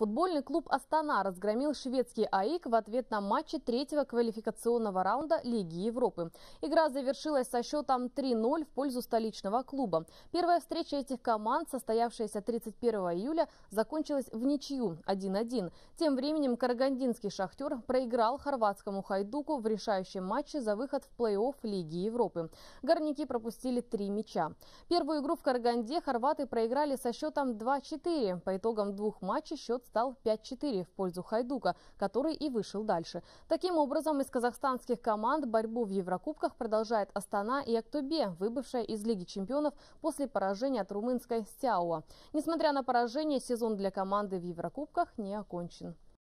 Футбольный клуб «Астана» разгромил шведский АИК в ответ на матче третьего квалификационного раунда Лиги Европы. Игра завершилась со счетом 3-0 в пользу столичного клуба. Первая встреча этих команд, состоявшаяся 31 июля, закончилась в ничью 1-1. Тем временем карагандинский «Шахтер» проиграл хорватскому «Хайдуку» в решающем матче за выход в плей-офф Лиги Европы. Горняки пропустили три мяча. Первую игру в Караганде хорваты проиграли со счетом 2-4. По итогам двух матчей счет стал 5-4 в пользу Хайдука, который и вышел дальше. Таким образом, из казахстанских команд борьбу в Еврокубках продолжает Астана и Актубе, выбывшая из Лиги чемпионов после поражения от румынской Стяуа. Несмотря на поражение, сезон для команды в Еврокубках не окончен.